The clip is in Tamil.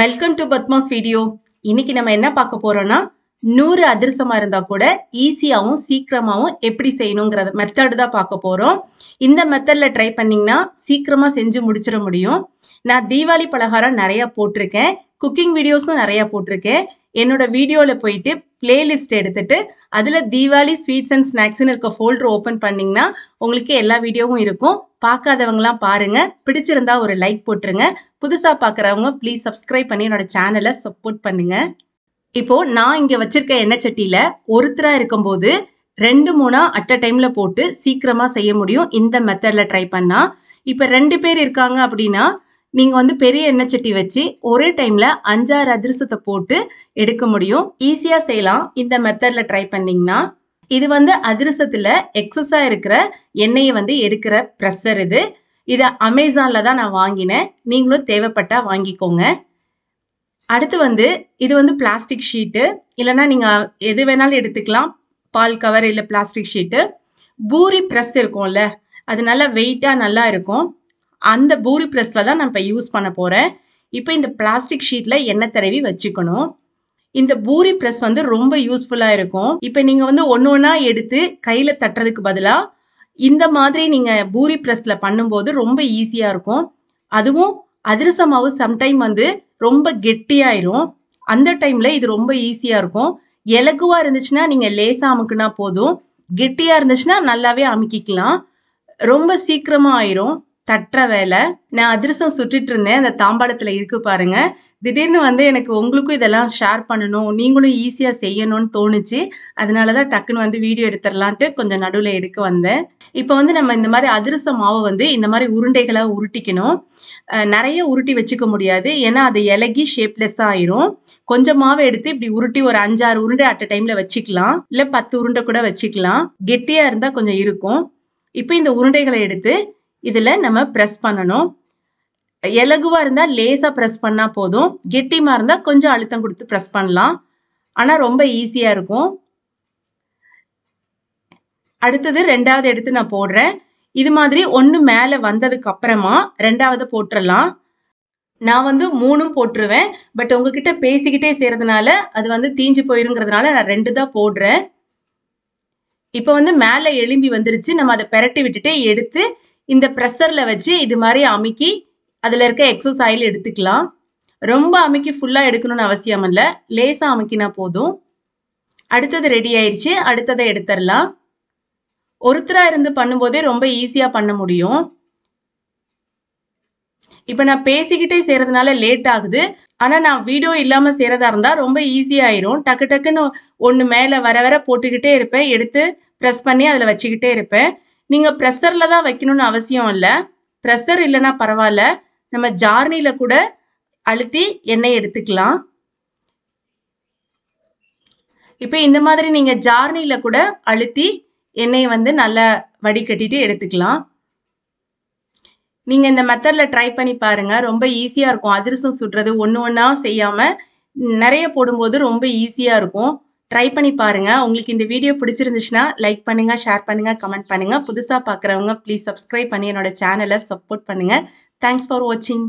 வெல்கம் டு பத்மாஸ் வீடியோ இன்னைக்கு நம்ம என்ன பார்க்க போறோம்னா நூறு அதிர்சமா இருந்தா கூட ஈஸியாகவும் சீக்கிரமாகவும் எப்படி செய்யணுங்கிற மெத்தடு தான் பார்க்க போறோம் இந்த மெத்தட்ல ட்ரை பண்ணீங்கன்னா சீக்கிரமா செஞ்சு முடிச்சிட முடியும் நான் தீபாவளி பலகாரம் நிறைய போட்டிருக்கேன் குக்கிங் வீடியோஸும் நிறையா போட்டிருக்கேன் என்னோட வீடியோவில் போயிட்டு பிளேலிஸ்ட் எடுத்துட்டு அதில் தீபாவளி ஸ்வீட்ஸ் அண்ட் ஸ்நாக்ஸ்னு இருக்க ஃபோல்டர் ஓப்பன் பண்ணிங்கன்னா உங்களுக்கு எல்லா வீடியோவும் இருக்கும் பார்க்காதவங்களாம் பாருங்கள் பிடிச்சிருந்தா ஒரு லைக் போட்டுருங்க புதுசாக பார்க்குறவங்க ப்ளீஸ் சப்ஸ்கிரைப் பண்ணி என்னோட சேனலை சப்போர்ட் பண்ணுங்கள் இப்போது நான் இங்கே வச்சுருக்க எண்ணெய் சட்டியில் ஒருத்தராக இருக்கும்போது ரெண்டு மூணாக அட் அ டைமில் போட்டு சீக்கிரமாக செய்ய முடியும் இந்த மெத்தடில் ட்ரை பண்ணால் இப்போ ரெண்டு பேர் இருக்காங்க அப்படின்னா நீங்கள் வந்து பெரிய எண்ணெய் சட்டி வச்சு ஒரே டைமில் அஞ்சாறு அதிரசத்தை போட்டு எடுக்க முடியும் ஈஸியாக செய்யலாம் இந்த மெத்தடில் ட்ரை பண்ணிங்கன்னா இது வந்து அதிரசத்தில் எக்ஸஸாக இருக்கிற எண்ணெயை வந்து எடுக்கிற ப்ரெஷர் இது இதை அமேசானில் தான் நான் வாங்கினேன் நீங்களும் தேவைப்பட்டால் வாங்கிக்கோங்க அடுத்து வந்து இது வந்து பிளாஸ்டிக் ஷீட்டு இல்லைன்னா நீங்கள் எது வேணாலும் எடுத்துக்கலாம் பால் கவர் இல்லை பிளாஸ்டிக் ஷீட்டு பூரி ப்ரெஸ் இருக்கும்ல அது நல்லா வெயிட்டாக நல்லா இருக்கும் அந்த பூரி ப்ரெஸ்ஸில் தான் நான் இப்போ யூஸ் பண்ண போகிறேன் இப்போ இந்த பிளாஸ்டிக் ஷீட்டில் எண்ணெய் தடவி வச்சுக்கணும் இந்த பூரி ப்ரெஸ் வந்து ரொம்ப யூஸ்ஃபுல்லாக இருக்கும் இப்போ நீங்கள் வந்து ஒன்று ஒன்றா எடுத்து கையில் தட்டுறதுக்கு பதிலாக இந்த மாதிரி நீங்கள் பூரி ப்ரெஸ்ஸில் பண்ணும்போது ரொம்ப ஈஸியாக இருக்கும் அதுவும் அதிரசமாவும் சம்டைம் வந்து ரொம்ப கெட்டியாயிரும் அந்த டைமில் இது ரொம்ப ஈஸியாக இருக்கும் இலகுவாக இருந்துச்சுன்னா நீங்கள் லேசாக அமுக்குனா போதும் கெட்டியாக இருந்துச்சுன்னா நல்லாவே அமுக்கிக்கலாம் ரொம்ப சீக்கிரமாக ஆயிரும் தற்ற வேலை நான் அதிரசம் சுற்றிட்டு இருந்தேன் அந்த தாம்பாளத்தில் இருக்கு பாருங்க திடீர்னு வந்து எனக்கு உங்களுக்கும் இதெல்லாம் ஷேர் பண்ணணும் நீங்களும் ஈஸியாக செய்யணும்னு தோணுச்சு அதனால தான் டக்குன்னு வந்து வீடியோ எடுத்துடலான்ட்டு கொஞ்சம் நடுவில் எடுக்க வந்தேன் இப்போ வந்து நம்ம இந்த மாதிரி அதிர்ச மாவு வந்து இந்த மாதிரி உருண்டைகளாக உருட்டிக்கணும் நிறைய உருட்டி வச்சுக்க முடியாது ஏன்னா அது இலகி ஷேப்லெஸ்ஸாக ஆயிரும் கொஞ்சம் மாவு எடுத்து இப்படி உருட்டி ஒரு அஞ்சாறு உருண்டை அட் அ டைமில் வச்சுக்கலாம் இல்லை பத்து உருண்டை கூட வச்சுக்கலாம் கெட்டியாக இருந்தால் கொஞ்சம் இருக்கும் இப்போ இந்த உருண்டைகளை எடுத்து இதில் நம்ம ப்ரெஸ் பண்ணணும் இலகுவாக இருந்தால் லேசாக ப்ரெஸ் பண்ணால் போதும் கெட்டியமாக இருந்தால் கொஞ்சம் அழுத்தம் கொடுத்து ப்ரெஸ் பண்ணலாம் ஆனால் ரொம்ப ஈஸியாக இருக்கும் அடுத்தது ரெண்டாவது எடுத்து நான் போடுறேன் இது மாதிரி ஒன்று மேலே வந்ததுக்கு அப்புறமா ரெண்டாவது போட்டுடலாம் நான் வந்து மூணும் போட்டுருவேன் பட் உங்ககிட்ட பேசிக்கிட்டே செய்கிறதுனால அது வந்து தீஞ்சு போயிருங்கிறதுனால நான் ரெண்டு தான் போடுறேன் இப்போ வந்து மேலே எலும்பி வந்துருச்சு நம்ம அதை பெரட்டி விட்டுட்டே எடுத்து இந்த ப்ரெஷரில் வச்சு இது மாதிரி அமுக்கி அதில் இருக்க எக்ஸஸ் ஆயில் எடுத்துக்கலாம் ரொம்ப அமுக்கி ஃபுல்லாக எடுக்கணும்னு அவசியம் இல்லை லேசாக அமுக்கினா போதும் அடுத்தது ரெடி ஆயிடுச்சு அடுத்ததை எடுத்துடலாம் ஒருத்தராக இருந்து பண்ணும்போதே ரொம்ப ஈஸியாக பண்ண முடியும் இப்போ நான் பேசிக்கிட்டே செய்கிறதுனால லேட் ஆகுது ஆனால் நான் வீடியோ இல்லாமல் செய்கிறதா இருந்தால் ரொம்ப ஈஸியாயிரும் டக்கு டக்குன்னு ஒன்று மேலே வர வர போட்டுக்கிட்டே இருப்பேன் எடுத்து ப்ரெஸ் பண்ணி அதில் வச்சுக்கிட்டே இருப்பேன் நீங்கள் ப்ரெஷரில் தான் வைக்கணும்னு அவசியம் இல்லை ப்ரெஷர் இல்லைன்னா பரவாயில்ல நம்ம ஜார்னியில் கூட அழுத்தி எண்ணெய் எடுத்துக்கலாம் இப்போ இந்த மாதிரி நீங்கள் ஜார்னியில் கூட அழுத்தி எண்ணெயை வந்து நல்லா வடிகட்டிட்டு எடுத்துக்கலாம் நீங்கள் இந்த மெத்தடில் ட்ரை பண்ணி பாருங்கள் ரொம்ப ஈஸியாக இருக்கும் அதிரசம் சுடுறது ஒன்று ஒன்றா செய்யாமல் நிறைய போடும்போது ரொம்ப ஈஸியாக இருக்கும் ட்ரை பண்ணி பாருங்கள் உங்களுக்கு இந்த வீடியோ பிடிச்சிருந்துச்சுன்னா லைக் பண்ணுங்கள் ஷேர் பண்ணுங்கள் கமெண்ட் பண்ணுங்கள் புதுசாக பார்க்குறவங்க ப்ளீஸ் சப்ஸ்கிரைப் பண்ணி என்னோட சேனலை சப்போர்ட் பண்ணுங்கள் தேங்க்ஸ் ஃபார் வாட்சிங்